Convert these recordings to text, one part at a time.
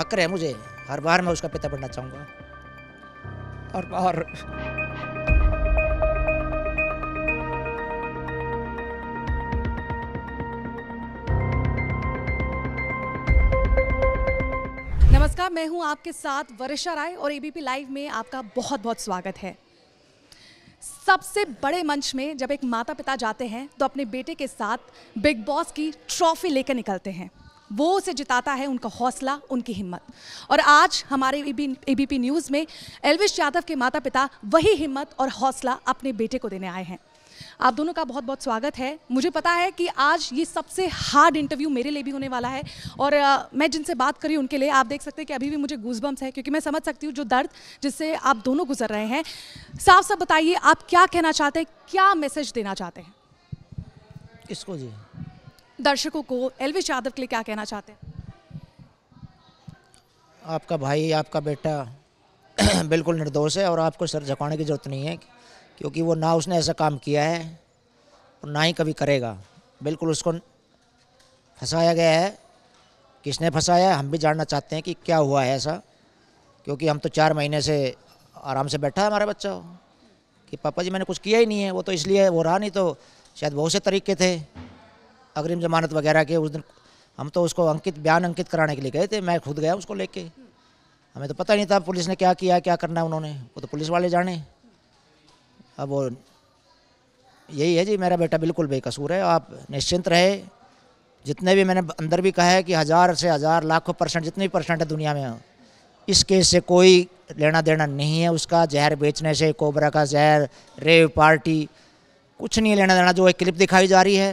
हक है मुझे हर बार मैं उसका पिता बनना चाहूंगा और और नमस्कार मैं हूं आपके साथ वर्षा राय और एबीपी लाइव में आपका बहुत बहुत स्वागत है सबसे बड़े मंच में जब एक माता पिता जाते हैं तो अपने बेटे के साथ बिग बॉस की ट्रॉफी लेकर निकलते हैं वो उसे जिताता है उनका हौसला उनकी हिम्मत और आज हमारे एबीपी न्यूज़ में एलविश यादव के माता पिता वही हिम्मत और हौसला अपने बेटे को देने आए हैं आप दोनों का बहुत बहुत स्वागत है मुझे पता है कि आज ये सबसे हार्ड इंटरव्यू मेरे लिए भी होने वाला है और आ, मैं जिनसे बात करी उनके लिए आप देख सकते हैं कि अभी भी मुझे गूजबम्स है क्योंकि मैं समझ सकती हूँ जो दर्द जिससे आप दोनों गुजर रहे हैं साफ साफ बताइए आप क्या कहना चाहते हैं क्या मैसेज देना चाहते हैं इसको जी दर्शकों को एलविश यादव के लिए क्या कहना चाहते हैं आपका भाई आपका बेटा बिल्कुल निर्दोष है और आपको सर झकाने की ज़रूरत नहीं है क्योंकि वो ना उसने ऐसा काम किया है और ना ही कभी करेगा बिल्कुल उसको फंसाया गया है किसने फंसाया हम भी जानना चाहते हैं कि क्या हुआ है ऐसा क्योंकि हम तो चार महीने से आराम से बैठा है हमारा बच्चा कि पापा जी मैंने कुछ किया ही नहीं है वो तो इसलिए वो रहा नहीं तो शायद बहुत से तरीके थे अग्रिम जमानत वगैरह के उस दिन हम तो उसको अंकित बयान अंकित कराने के लिए गए थे मैं खुद गया उसको लेके हमें तो पता नहीं था पुलिस ने क्या किया क्या करना है उन्होंने वो तो पुलिस वाले जाने अब वो यही है जी मेरा बेटा बिल्कुल बेकसूर है आप निश्चिंत रहे जितने भी मैंने अंदर भी कहा है कि हज़ार से हज़ार लाखों परसेंट जितने भी परसेंट है दुनिया में इस केस से कोई लेना देना नहीं है उसका जहर बेचने से कोबरा का जहर रेव पार्टी कुछ नहीं लेना देना जो एक क्लिप दिखाई जा रही है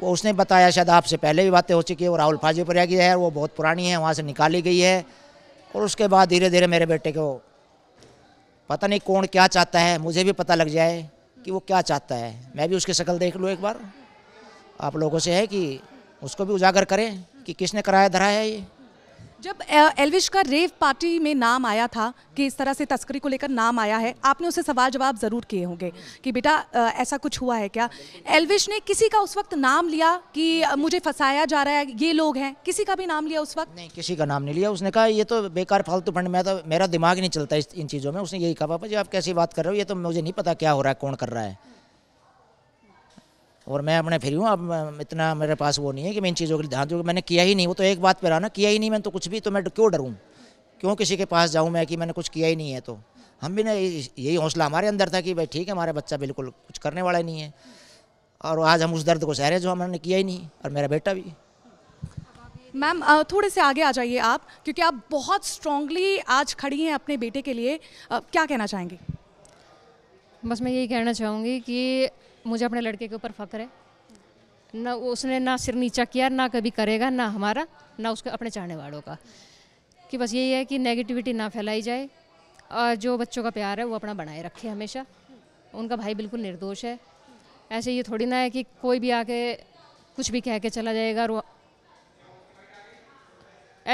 वो उसने बताया शायद आपसे पहले भी बातें हो चुकी है वो राहुल फाजीपुरिया की है वो बहुत पुरानी है वहाँ से निकाली गई है और उसके बाद धीरे धीरे मेरे बेटे को पता नहीं कौन क्या चाहता है मुझे भी पता लग जाए कि वो क्या चाहता है मैं भी उसकी शक्ल देख लूँ एक बार आप लोगों से है कि उसको भी उजागर करें कि किसने कराया धरा है ये जब एलविश का रेव पार्टी में नाम आया था कि इस तरह से तस्करी को लेकर नाम आया है आपने उसे सवाल जवाब ज़रूर किए होंगे कि बेटा ऐसा कुछ हुआ है क्या एलविश ने किसी का उस वक्त नाम लिया कि मुझे फंसाया जा रहा है ये लोग हैं किसी का भी नाम लिया उस वक्त नहीं किसी का नाम नहीं लिया उसने कहा ये तो बेकार फालतू फंड मैं तो मेरा दिमाग नहीं चलता इन चीज़ों में उसने यही कहा पापा जी आप कैसी बात कर रहे हो ये तो मुझे नहीं पता क्या हो रहा है कौन कर रहा है और मैं अपने फिर हूँ अब इतना मेरे पास वो नहीं है कि मैं इन चीज़ों के लिए ध्यान दूँ मैंने किया ही नहीं वो तो एक बात पर रहा ना किया ही नहीं मैंने तो कुछ भी तो मैं क्यों डरूँ क्यों किसी के पास जाऊँ मैं कि मैंने कुछ किया ही नहीं है तो हम भी ना यही हौसला हमारे अंदर था कि भाई ठीक है हमारा बच्चा बिल्कुल कुछ करने वाला नहीं है और आज हम उस दर्द को सहरे जो हमने किया ही नहीं और मेरा बेटा भी मैम थोड़े से आगे आ जाइए आप क्योंकि आप बहुत स्ट्रांगली आज खड़ी हैं अपने बेटे के लिए क्या कहना चाहेंगे बस मैं यही कहना चाहूँगी कि मुझे अपने लड़के के ऊपर फ़ख्र है ना उसने ना सिर नीचा किया ना कभी करेगा ना हमारा ना उसके अपने चाहने वालों का कि बस यही है कि नेगेटिविटी ना फैलाई जाए और जो बच्चों का प्यार है वो अपना बनाए रखे हमेशा उनका भाई बिल्कुल निर्दोष है ऐसे ये थोड़ी ना है कि कोई भी आके कुछ भी कह के चला जाएगा और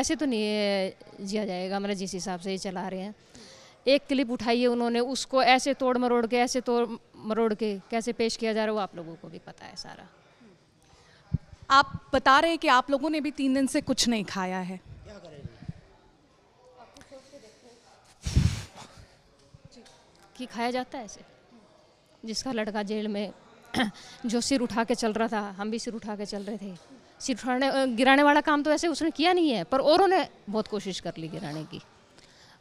ऐसे तो नहीं जिया जाएगा मतलब जिस हिसाब से ये चला रहे हैं एक क्लिप उठाई है उन्होंने उसको ऐसे तोड़ मरोड़ के ऐसे तोड़ मरोड़ के कैसे पेश किया जा रहा है वो आप लोगों को भी पता है सारा आप बता रहे हैं कि आप लोगों ने भी तीन दिन से कुछ नहीं खाया है कि खाया जाता है ऐसे जिसका लड़का जेल में जो सिर उठा के चल रहा था हम भी सिर उठा के चल रहे थे सिर उठाने गिराने वाला काम तो ऐसे उसने किया नहीं है पर औरों ने बहुत कोशिश कर ली गिराने की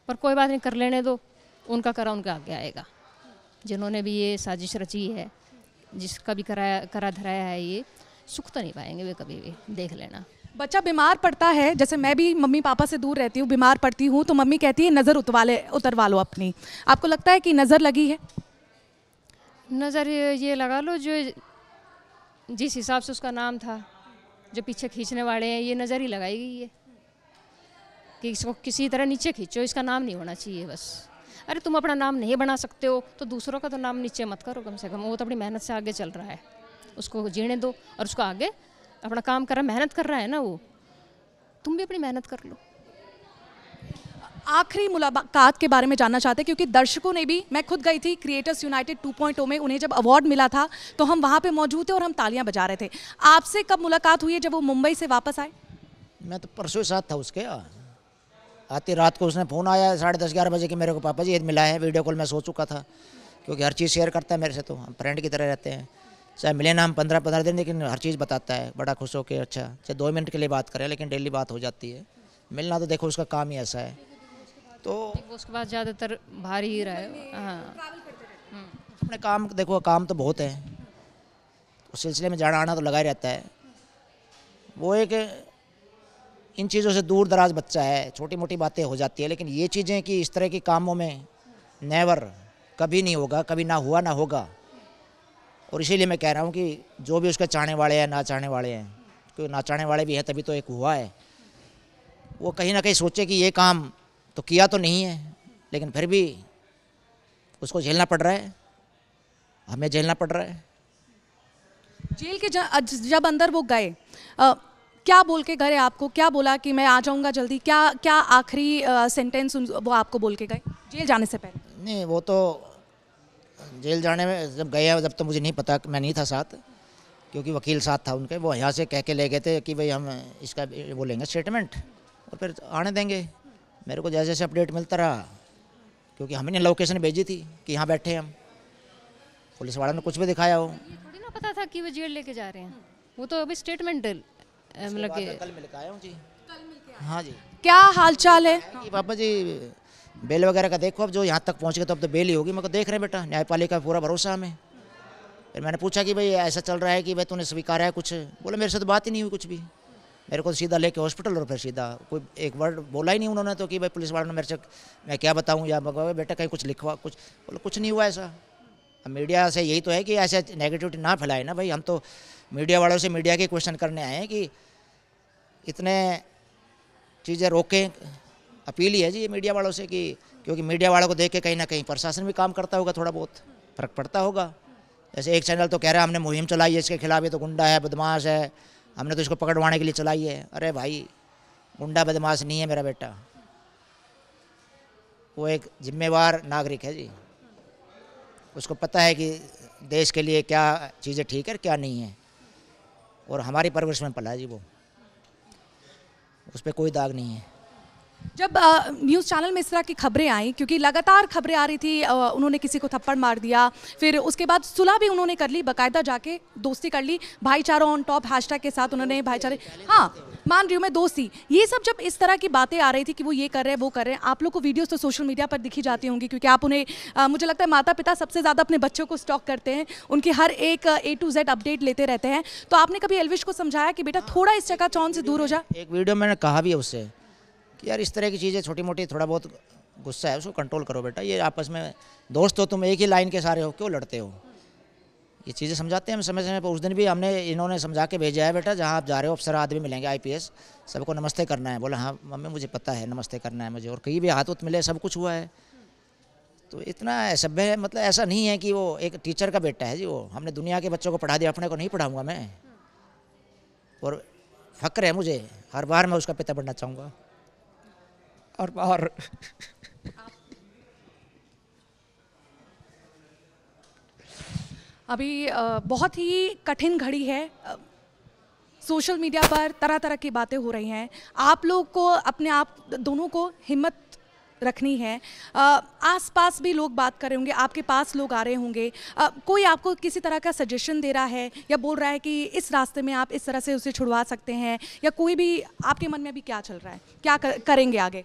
पर कोई बात नहीं कर लेने दो उनका करा उनका आगे आएगा जिन्होंने भी ये साजिश रची है जिसका भी कराया करा धराया है ये सुख तो नहीं पाएंगे वे कभी भी देख लेना बच्चा बीमार पड़ता है जैसे मैं भी मम्मी पापा से दूर रहती हूँ बीमार पड़ती हूँ तो मम्मी कहती है नज़र ले उतरवा लो अपनी आपको लगता है कि नज़र लगी है नज़र ये लगा लो जो जिस हिसाब से उसका नाम था जो पीछे खींचने वाले हैं ये नज़र ही लगाई गई है कि इसको किसी तरह नीचे खींचो इसका नाम नहीं होना चाहिए बस अरे तुम अपना नाम नहीं बना सकते हो तो दूसरों का तो नाम नीचे मत करो कम से कम वो तो अपनी मेहनत से आगे चल रहा है उसको जीने दो और उसको आगे अपना काम कर रहा है मेहनत कर रहा है ना वो तुम भी अपनी मेहनत कर लो आखिरी मुलाकात के बारे में जानना चाहते हैं क्योंकि दर्शकों ने भी मैं खुद गई थी क्रिएटर्स यूनाइटेड 2.0 में उन्हें जब अवार्ड मिला था तो हम वहाँ पे मौजूद थे और हम तालियां बजा रहे थे आपसे कब मुलाकात हुई है जब वो मुंबई से वापस आए मैं तो परसों साथ था उसके हाँ। आती रात को उसने फ़ोन आया साढ़े दस ग्यारह बजे कि मेरे को पापा जी ईद मिला है वीडियो कॉल मैं सो चुका था क्योंकि हर चीज़ शेयर करता है मेरे से तो हम फ्रेंड की तरह रहते हैं चाहे मिले ना हम पंद्रह पंद्रह दिन लेकिन हर चीज़ बताता है बड़ा खुश हो के अच्छा चाहे दो मिनट के लिए बात करें लेकिन डेली बात हो जाती है मिलना तो देखो उसका काम ही ऐसा है तो उसके बाद ज़्यादातर भारी ही रहा है हाँ हम्म। अपने काम देखो काम तो बहुत है उस सिलसिले में जाना आना तो लगा ही रहता है वो एक इन चीज़ों से दूर दराज बच्चा है छोटी मोटी बातें हो जाती है लेकिन ये चीज़ें कि इस तरह के कामों में नेवर कभी नहीं होगा कभी ना हुआ ना होगा और इसीलिए मैं कह रहा हूँ कि जो भी उसके चाहने वाले हैं ना चाहने वाले हैं क्योंकि ना चाहने वाले भी हैं तभी तो एक हुआ है वो कहीं ना कहीं सोचे कि ये काम तो किया तो नहीं है लेकिन फिर भी उसको झेलना पड़ रहा है हमें झेलना पड़ रहा है जेल के जब अंदर वो गए क्या बोल के गए आपको क्या बोला कि मैं आ जाऊँगा जल्दी क्या क्या आखिरी सेंटेंस वो आपको बोल के गए जेल जाने से पहले नहीं वो तो जेल जाने में जब गया जब तो मुझे नहीं पता मैं नहीं था साथ क्योंकि वकील साथ था उनके वो यहाँ से कह के ले गए थे कि भाई हम इसका बोलेंगे स्टेटमेंट और फिर आने देंगे मेरे को जैसे जैसे अपडेट मिलता रहा क्योंकि हमने लोकेशन भेजी थी कि यहाँ बैठे हम पुलिस वालों ने कुछ भी दिखाया हो थोड़ी ना पता था कि वो जेल लेके जा रहे हैं वो तो अभी स्टेटमेंट मतलब कि कल मिल के आया हूं जी हाँ जी क्या हालचाल है कि हाँ पापा जी बेल वगैरह का देखो अब जो यहाँ तक पहुँच गए तो अब तो बेल ही होगी मैं को देख रहे हैं बेटा न्यायपालिका पूरा भरोसा हमें फिर मैंने पूछा कि भाई ऐसा चल रहा है कि भाई तूने स्वीकारा है कुछ बोले मेरे साथ तो बात ही नहीं हुई कुछ भी मेरे को तो सीधा लेके हॉस्पिटल और फिर सीधा कोई एक वर्ड बोला ही नहीं उन्होंने तो कि भाई पुलिस वालों ने मेरे से मैं क्या बताऊँ या बेटा कहीं कुछ लिखवा कुछ बोले कुछ नहीं हुआ ऐसा मीडिया से यही तो है कि ऐसे नेगेटिविटी ना फैलाए ना भाई हम तो मीडिया वालों से मीडिया के क्वेश्चन करने आए हैं कि इतने चीज़ें रोकें अपील ही है जी ये मीडिया वालों से कि क्योंकि मीडिया वालों को देख के कहीं ना कहीं प्रशासन भी काम करता होगा थोड़ा बहुत फ़र्क पड़ता होगा जैसे एक चैनल तो कह रहा है हमने मुहिम चलाई है इसके खिलाफ ये तो गुंडा है बदमाश है हमने तो इसको पकड़वाने के लिए चलाई है अरे भाई गुंडा बदमाश नहीं है मेरा बेटा वो एक जिम्मेवार नागरिक है जी उसको पता है कि देश के लिए क्या चीज़ें ठीक है क्या नहीं है और हमारी परवरिश में पला है जी वो उस पर कोई दाग नहीं है जब न्यूज़ चैनल में इस तरह की खबरें आई क्योंकि लगातार खबरें आ रही थी आ, उन्होंने किसी को थप्पड़ मार दिया फिर उसके बाद सुलह भी उन्होंने कर ली बाकायदा जाके दोस्ती कर ली भाईचारा ऑन टॉप हैशटैग के साथ उन्होंने भाईचारे हाँ मान रही हूँ मैं दोस्ती ये सब जब इस तरह की बातें आ रही थी कि वो ये कर रहे हैं वो कर रहे हैं आप लोग को वीडियोज़ तो सोशल मीडिया पर दिखी जाती होंगी क्योंकि आप उन्हें मुझे लगता है माता पिता सबसे ज़्यादा अपने बच्चों को स्टॉक करते हैं उनकी हर एक ए टू जेड अपडेट लेते रहते हैं तो आपने कभी एलविश को समझाया कि बेटा थोड़ा इस जगह चौन से दूर हो जाए एक वीडियो मैंने कहा भी उससे कि यार इस तरह की चीज़ें छोटी मोटी थोड़ा बहुत गुस्सा है उसको कंट्रोल करो बेटा ये आपस में दोस्त हो तुम एक ही लाइन के सारे हो क्यों लड़ते हो ये चीज़ें समझाते हैं हम समय समय पर उस दिन भी हमने इन्होंने समझा के भेजा है बेटा जहाँ आप जा रहे हो अफसर आदमी मिलेंगे आईपीएस सबको नमस्ते करना है बोला हाँ मम्मी मुझे पता है नमस्ते करना है मुझे और कहीं भी हाथ उत मिले सब कुछ हुआ है तो इतना सभ्य है मतलब ऐसा नहीं है कि वो एक टीचर का बेटा है जी वो हमने दुनिया के बच्चों को पढ़ा दिया अपने को नहीं पढ़ाऊँगा मैं और फ़क्र है मुझे हर बार मैं उसका पिता बनना चाहूँगा और बाहर अभी बहुत ही कठिन घड़ी है सोशल मीडिया पर तरह तरह की बातें हो रही हैं आप लोग को अपने आप दोनों को हिम्मत रखनी है आस पास भी लोग बात कर रहे होंगे आपके पास लोग आ रहे होंगे कोई आपको किसी तरह का सजेशन दे रहा है या बोल रहा है कि इस रास्ते में आप इस तरह से उसे छुड़वा सकते हैं या कोई भी आपके मन में अभी क्या चल रहा है क्या करेंगे आगे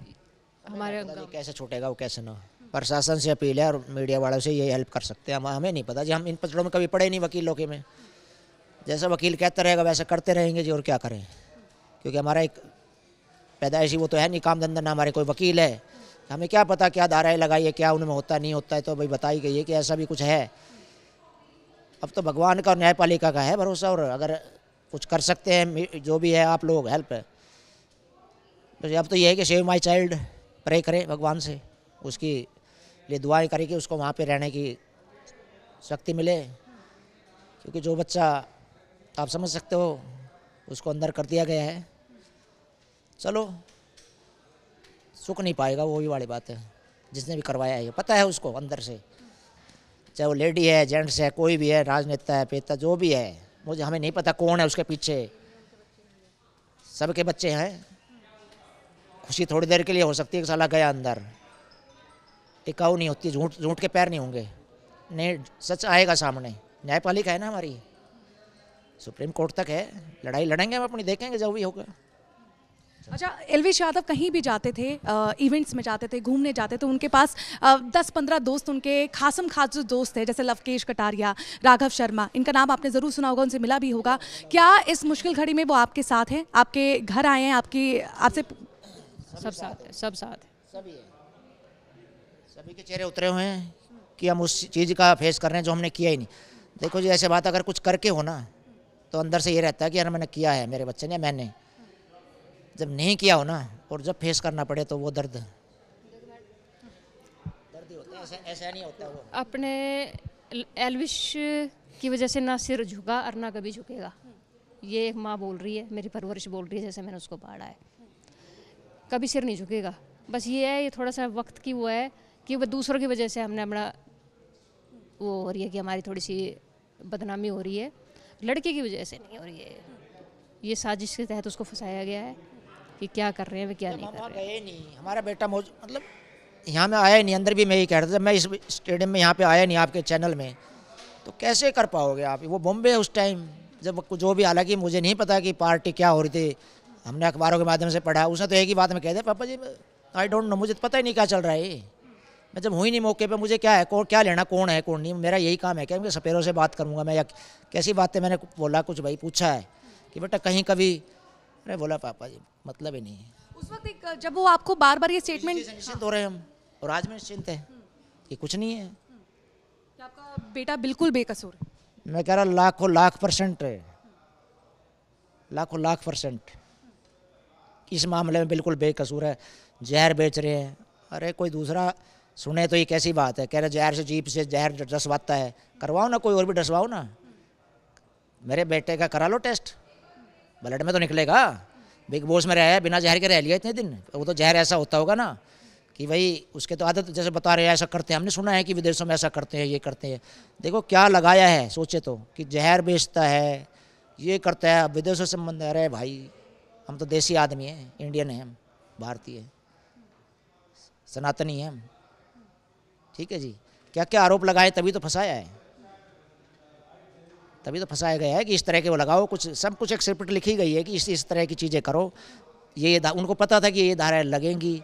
हमारे पता कैसे छूटेगा वो कैसे ना प्रशासन से अपील है और मीडिया वालों से ये हेल्प कर सकते हैं हमें नहीं पता जी हम इन पचड़ों में कभी पड़े नहीं वकीलों के में जैसा वकील कहता रहेगा वैसा करते रहेंगे जी और क्या करें क्योंकि हमारा एक पैदाइशी वो तो है नहीं काम धंधा ना हमारे कोई वकील है हमें क्या पता क्या धाराएँ लगाइए क्या उनमें होता नहीं होता है तो भाई बताई गई है कि ऐसा भी कुछ है अब तो भगवान का और न्यायपालिका का है भरोसा और अगर कुछ कर सकते हैं जो भी है आप लोग हेल्प है तो अब तो ये है कि सेव माई चाइल्ड प्रे करें भगवान से उसकी लिए दुआएं करें कि उसको वहाँ पे रहने की शक्ति मिले क्योंकि जो बच्चा आप समझ सकते हो उसको अंदर कर दिया गया है चलो सुख नहीं पाएगा वो भी वाली बात है जिसने भी करवाया है पता है उसको अंदर से चाहे वो लेडी है जेंट्स है कोई भी है राजनेता है पेता जो भी है मुझे हमें नहीं पता कौन है उसके पीछे सबके बच्चे हैं खुशी थोड़ी देर के लिए हो सकती है कि साला गया अंदर टिकाऊ नहीं होती झूठ झूठ के पैर नहीं होंगे नहीं सच आएगा सामने न्यायपालिका है ना हमारी सुप्रीम कोर्ट तक है लड़ाई लड़ेंगे हम अपनी देखेंगे जब भी होगा अच्छा एलवेश यादव कहीं भी जाते थे आ, इवेंट्स में जाते थे घूमने जाते थे उनके पास आ, दस पंद्रह दोस्त उनके खासम खास जो दोस्त थे जैसे लवकेश कटारिया राघव शर्मा इनका नाम आपने ज़रूर सुना होगा उनसे मिला भी होगा क्या इस मुश्किल घड़ी में वो आपके साथ हैं आपके घर आए हैं आपकी आपसे सब साथ सब साथ सभी है सभी के चेहरे उतरे हुए हैं कि हम उस चीज़ का फेस कर रहे हैं जो हमने किया ही नहीं देखो जी ऐसे बात अगर कुछ करके हो ना तो अंदर से ये रहता है कि यार मैंने किया है मेरे बच्चे ने मैंने जब नहीं किया हो ना और जब फेस करना पड़े तो वो दर्द ऐसा नहीं होता वो अपने एलविश की वजह से ना सिर झुका और ना कभी झुकेगा ये एक माँ बोल रही है मेरी परवरिश बोल रही है जैसे मैंने उसको पाड़ा है कभी सिर नहीं झुकेगा बस ये है ये थोड़ा सा वक्त की वो है कि वह दूसरों की वजह से हमने हमारा वो हो रही है कि हमारी थोड़ी सी बदनामी हो रही है लड़के की वजह से नहीं हो रही है ये साजिश के तहत उसको फंसाया गया है कि क्या कर रहे हैं वे क्या नहीं कर रहे हैं नहीं हमारा बेटा मतलब यहाँ में आया नहीं अंदर भी मैं ही कह रहा था मैं इस स्टेडियम में यहाँ पे आया नहीं आपके चैनल में तो कैसे कर पाओगे आप वो बॉम्बे उस टाइम जब जो भी हालांकि मुझे नहीं पता कि पार्टी क्या हो रही थी हमने अखबारों के माध्यम से पढ़ा उसने तो एक ही बात में कह दिया पापा जी आई डोंट नो मुझे तो पता ही नहीं क्या चल रहा है मैं जब हुई नहीं मौके पे मुझे क्या है कौन क्या लेना कौन है कौन नहीं मेरा यही काम है क्या मैं सपेरों से बात करूंगा मैं या कैसी बातें मैंने बोला कुछ भाई पूछा है कि बेटा कहीं कभी अरे बोला पापा जी मतलब ही नहीं है उस वक्त एक जब वो आपको बार बार ये स्टेटमेंट निश्चिंत हो रहे हम और आज मैं निश्चिंत है कि कुछ नहीं है आपका बेटा बिल्कुल बेकसूर मैं कह रहा लाखों लाख परसेंट है लाखों लाख परसेंट इस मामले में बिल्कुल बेकसूर है जहर बेच रहे हैं अरे कोई दूसरा सुने तो ये कैसी बात है कह रहे जहर से जीप से जहर डसवाता है करवाओ ना कोई और भी डसवाओ ना मेरे बेटे का करा लो टेस्ट ब्लड में तो निकलेगा बिग बॉस में रहा है बिना जहर के रह लिया इतने दिन वो तो जहर ऐसा होता होगा ना कि भाई उसके तो आदत जैसे बता रहे हैं ऐसा करते हैं हमने सुना है कि विदेशों में ऐसा करते हैं ये करते हैं देखो क्या लगाया है सोचे तो कि जहर बेचता है ये करता है विदेशों से संबंध है अरे भाई हम तो देसी आदमी हैं इंडियन हैं हम भारतीय हैं सनातनी हैं हम ठीक है जी क्या क्या आरोप लगाए तभी तो फंसाया है तभी तो फंसाया गया है कि इस तरह के वो लगाओ कुछ सब कुछ एक स्क्रिप्ट लिखी गई है कि इस इस तरह की चीज़ें करो ये ये उनको पता था कि ये धाराएँ लगेंगी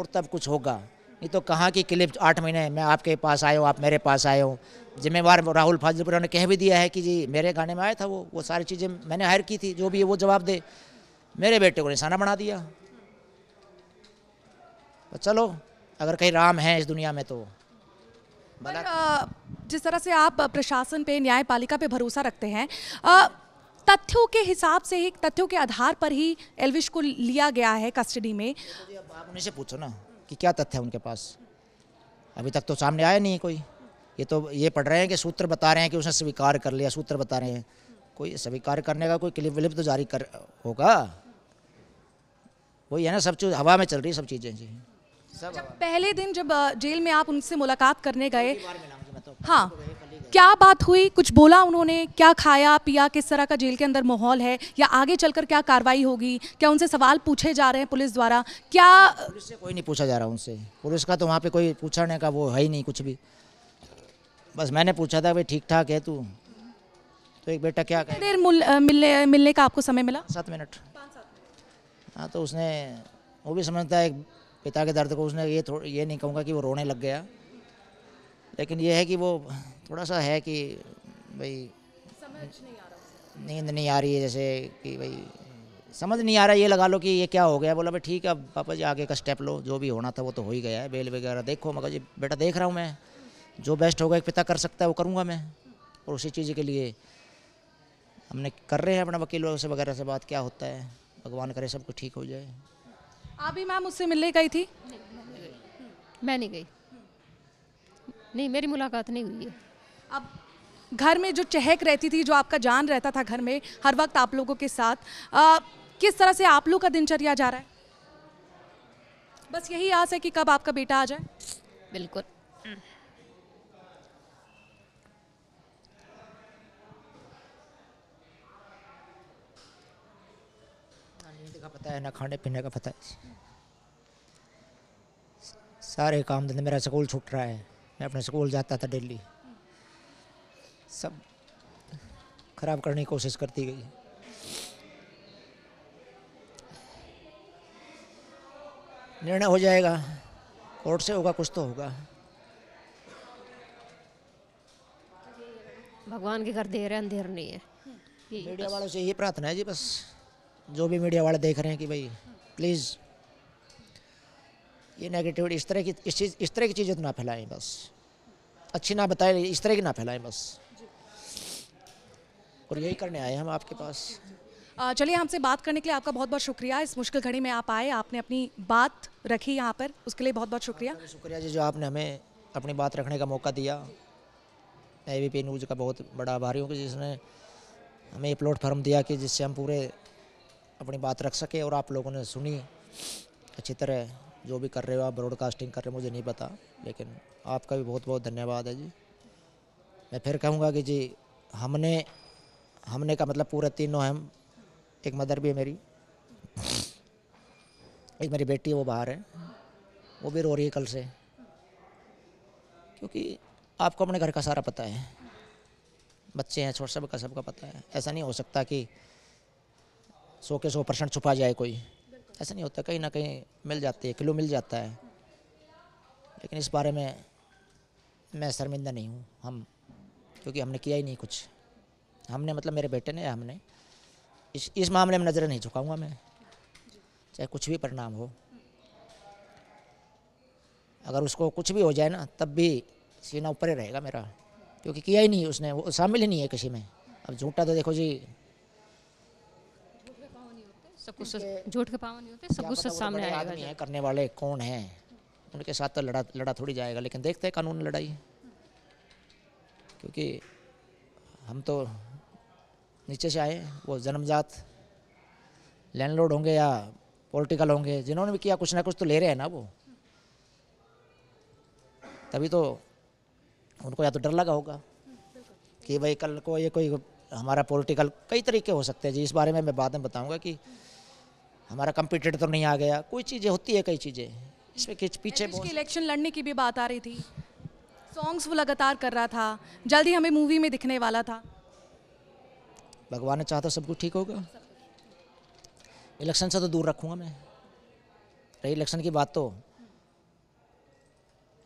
और तब कुछ होगा ये तो कहाँ की क्लिप आठ महीने मैं आपके पास आया हूँ आप मेरे पास आए हो जिम्मेवार राहुल फाजिलपुरा ने कह भी दिया है कि जी मेरे गाने में आया था वो वो सारी चीज़ें मैंने हायर की थी जो भी है वो जवाब दे मेरे बेटे को निशाना बना दिया तो चलो अगर कहीं राम है इस दुनिया में तो पर, जिस तरह से आप प्रशासन पे न्यायपालिका पे भरोसा रखते हैं तथ्यों के हिसाब से ही तथ्यों के आधार पर ही एलविश को लिया गया है कस्टडी में तो आप उन्हीं से पूछो ना कि क्या तथ्य है उनके पास अभी तक तो सामने आया नहीं कोई ये तो ये पढ़ रहे हैं कि सूत्र बता रहे हैं कि उसने स्वीकार कर लिया सूत्र बता रहे हैं कोई स्वीकार करने का कोई क्लिप विलिप तो जारी कर होगा वही है ना सब चीज़ हवा में चल रही सब चीज़ें जी सब अच्छा, पहले दिन जब जेल में आप उनसे मुलाकात करने गए हाँ क्या बात हुई कुछ बोला उन्होंने क्या खाया पिया किस तरह का जेल के अंदर माहौल है या आगे चलकर क्या कार्रवाई होगी क्या उनसे सवाल पूछे जा रहे हैं पुलिस द्वारा क्या पुलिस से कोई नहीं पूछा जा रहा उनसे पुलिस का तो वहाँ पे कोई पूछने का वो है ही नहीं कुछ भी बस मैंने पूछा था भाई ठीक ठाक है तू तो एक बेटा क्या कहे देर मिलने मिलने का आपको समय मिला सात मिनट हाँ तो उसने वो भी समझता है पिता के दर्द को उसने ये ये नहीं कहूँगा कि वो रोने लग गया लेकिन ये है कि वो थोड़ा सा है कि भाई नींद नहीं आ रही है जैसे कि भाई समझ नहीं आ रहा ये लगा लो कि ये क्या हो गया बोला भाई ठीक है अब पापा जी आगे का स्टेप लो जो भी होना था वो तो हो ही गया है बेल वगैरह देखो मगर जी बेटा देख रहा हूँ मैं जो बेस्ट होगा एक पिता कर सकता है वो करूँगा मैं और उसी चीज़ के लिए हमने कर रहे हैं अपना वकील से वगैरह से बात क्या होता है भगवान करे सब कुछ ठीक हो जाए आप ही मैम उससे मिलने गई थी मैं नहीं गई नहीं मेरी मुलाकात नहीं हुई है अब घर में जो चहक रहती थी जो आपका जान रहता था घर में हर वक्त आप लोगों के साथ आ, किस तरह से आप लोग का दिनचर्या जा रहा है बस यही आस है कि कब आपका बेटा आ जाए बिल्कुल रोटी का पता है ना खाने पीने का पता है सारे काम धंधे मेरा स्कूल छूट रहा है मैं अपने स्कूल जाता था डेली सब खराब करने की कोशिश करती गई निर्णय हो जाएगा कोर्ट से होगा कुछ तो होगा भगवान के घर देर अंधेर नहीं है मीडिया वालों से ये प्रार्थना है जी बस जो भी मीडिया वाले देख रहे हैं कि भाई प्लीज़ ये नेगेटिविटी इस तरह की इस चीज़ इस तरह की चीज़ें तो ना फैलाएं बस अच्छी ना बताएं इस तरह की ना फैलाएं बस और यही करने आए हम आपके पास चलिए हमसे बात करने के लिए आपका बहुत बहुत शुक्रिया इस मुश्किल घड़ी में आप आए आपने अपनी बात रखी यहाँ पर उसके लिए बहुत बहुत शुक्रिया शुक्रिया जी जो आपने हमें अपनी बात रखने का मौका दिया मैं ए न्यूज़ का बहुत बड़ा आभारी हूँ कि जिसने हमें ये प्लेटफॉर्म दिया कि जिससे हम पूरे अपनी बात रख सके और आप लोगों ने सुनी अच्छी तरह जो भी कर रहे हो आप ब्रॉडकास्टिंग कर रहे हो मुझे नहीं पता लेकिन आपका भी बहुत बहुत धन्यवाद है जी मैं फिर कहूँगा कि जी हमने हमने का मतलब पूरे तीनों हम एक मदर भी है मेरी एक मेरी बेटी है वो बाहर है वो भी रो रही है कल से क्योंकि आपको अपने घर का सारा पता है बच्चे हैं छोटे सबका सबका पता है ऐसा नहीं हो सकता कि सौ के सौ परसेंट छुपा जाए कोई ऐसा नहीं होता कहीं ना कहीं मिल जाती है किलो मिल जाता है लेकिन इस बारे में मैं शर्मिंदा नहीं हूँ हम क्योंकि हमने किया ही नहीं कुछ हमने मतलब मेरे बेटे ने हमने इस इस मामले में नज़र नहीं झुकाऊंगा मैं चाहे कुछ भी परिणाम हो अगर उसको कुछ भी हो जाए ना तब भी सीना ऊपर ही रहेगा मेरा क्योंकि किया ही नहीं उसने वो शामिल ही नहीं है किसी में अब झूठा तो देखो जी सब कुछ झूठ के पावन नहीं होते सब कुछ सामने आदमी है करने वाले कौन है उनके साथ तो लड़ा लड़ा थोड़ी जाएगा लेकिन देखते हैं कानून लड़ाई क्योंकि हम तो नीचे से आए वो जन्मजात लैंडलॉर्ड होंगे या पॉलिटिकल होंगे जिन्होंने भी किया कुछ ना कुछ तो ले रहे हैं ना वो तभी तो उनको या तो डर लगा होगा कि भाई कल को ये कोई हमारा पॉलिटिकल कई तरीके हो सकते हैं जी इस बारे में मैं बाद में बताऊंगा कि हमारा कंपटीटर तो नहीं आ गया कोई चीज़ें होती है कई चीज़ें इसमें पीछे इलेक्शन लड़ने की भी बात आ रही थी सॉन्ग्स वो लगातार कर रहा था जल्दी हमें मूवी में दिखने वाला था भगवान ने चाहता सब कुछ ठीक होगा इलेक्शन से तो दूर रखूँगा मैं रही इलेक्शन की बात तो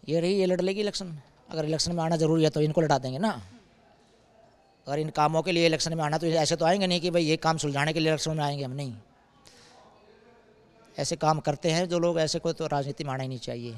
ये रही ये लड़ लेगी इलेक्शन अगर इलेक्शन में आना जरूरी है तो इनको लड़ा देंगे ना अगर इन कामों के लिए इलेक्शन में आना तो ऐसे तो आएंगे नहीं कि भाई ये काम सुलझाने के लिए इलेक्शन में आएंगे हम नहीं ऐसे काम करते हैं जो लोग ऐसे को तो राजनीति माना ही नहीं चाहिए